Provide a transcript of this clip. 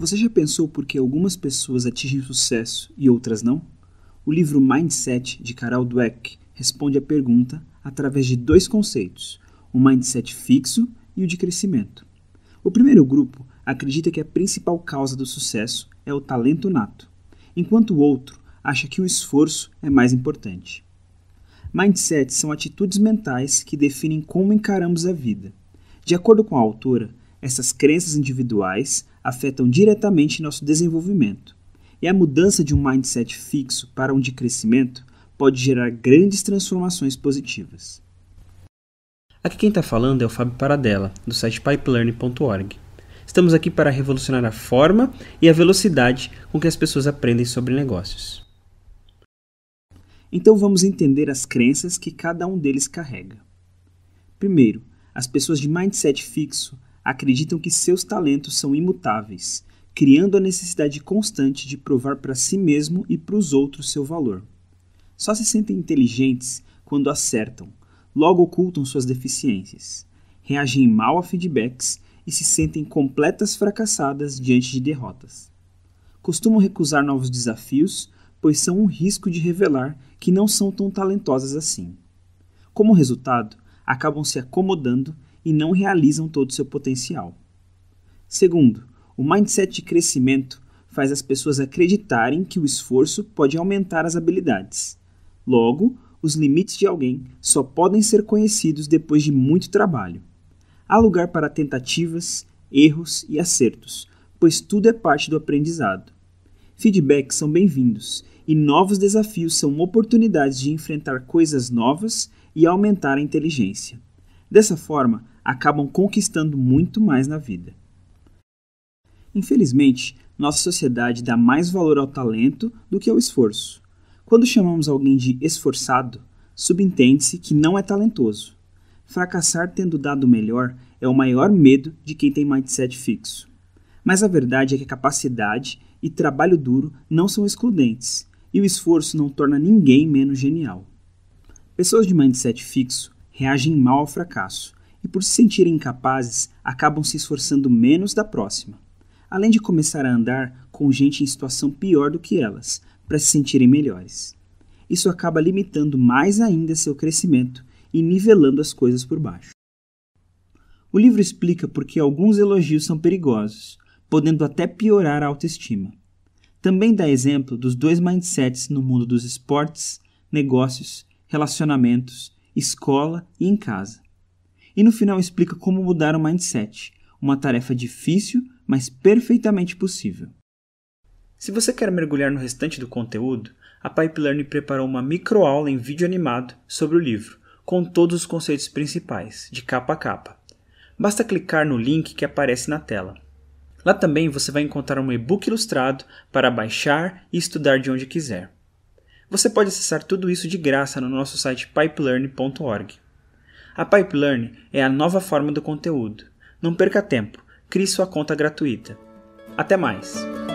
Você já pensou por que algumas pessoas atingem sucesso e outras não? O livro Mindset de Carol Dweck responde à pergunta através de dois conceitos: o mindset fixo e o de crescimento. O primeiro grupo acredita que a principal causa do sucesso é o talento nato, enquanto o outro acha que o esforço é mais importante. Mindsets são atitudes mentais que definem como encaramos a vida. De acordo com a autora, essas crenças individuais afetam diretamente nosso desenvolvimento. E a mudança de um mindset fixo para um de crescimento pode gerar grandes transformações positivas. Aqui quem está falando é o Fábio Paradela, do site pipelearning.org. Estamos aqui para revolucionar a forma e a velocidade com que as pessoas aprendem sobre negócios. Então vamos entender as crenças que cada um deles carrega. Primeiro, as pessoas de mindset fixo acreditam que seus talentos são imutáveis, criando a necessidade constante de provar para si mesmo e para os outros seu valor. Só se sentem inteligentes quando acertam, logo ocultam suas deficiências, reagem mal a feedbacks e se sentem completas fracassadas diante de derrotas. Costumam recusar novos desafios, pois são um risco de revelar que não são tão talentosas assim. Como resultado, acabam se acomodando e não realizam todo o seu potencial. Segundo, o mindset de crescimento faz as pessoas acreditarem que o esforço pode aumentar as habilidades. Logo, os limites de alguém só podem ser conhecidos depois de muito trabalho. Há lugar para tentativas, erros e acertos, pois tudo é parte do aprendizado. Feedbacks são bem-vindos e novos desafios são oportunidades de enfrentar coisas novas e aumentar a inteligência. Dessa forma, acabam conquistando muito mais na vida. Infelizmente, nossa sociedade dá mais valor ao talento do que ao esforço. Quando chamamos alguém de esforçado, subentende-se que não é talentoso. Fracassar tendo dado o melhor é o maior medo de quem tem mindset fixo. Mas a verdade é que a capacidade e trabalho duro não são excludentes, e o esforço não torna ninguém menos genial. Pessoas de mindset fixo reagem mal ao fracasso, e, por se sentirem incapazes, acabam se esforçando menos da próxima. Além de começar a andar com gente em situação pior do que elas, para se sentirem melhores. Isso acaba limitando mais ainda seu crescimento e nivelando as coisas por baixo. O livro explica por que alguns elogios são perigosos, podendo até piorar a autoestima. Também dá exemplo dos dois mindsets no mundo dos esportes, negócios, relacionamentos, escola e em casa e no final explica como mudar o mindset, uma tarefa difícil, mas perfeitamente possível. Se você quer mergulhar no restante do conteúdo, a Pipeline preparou uma microaula em vídeo animado sobre o livro, com todos os conceitos principais, de capa a capa. Basta clicar no link que aparece na tela. Lá também você vai encontrar um e-book ilustrado para baixar e estudar de onde quiser. Você pode acessar tudo isso de graça no nosso site pipelearn.org. A Pipeline é a nova forma do conteúdo. Não perca tempo, crie sua conta gratuita. Até mais!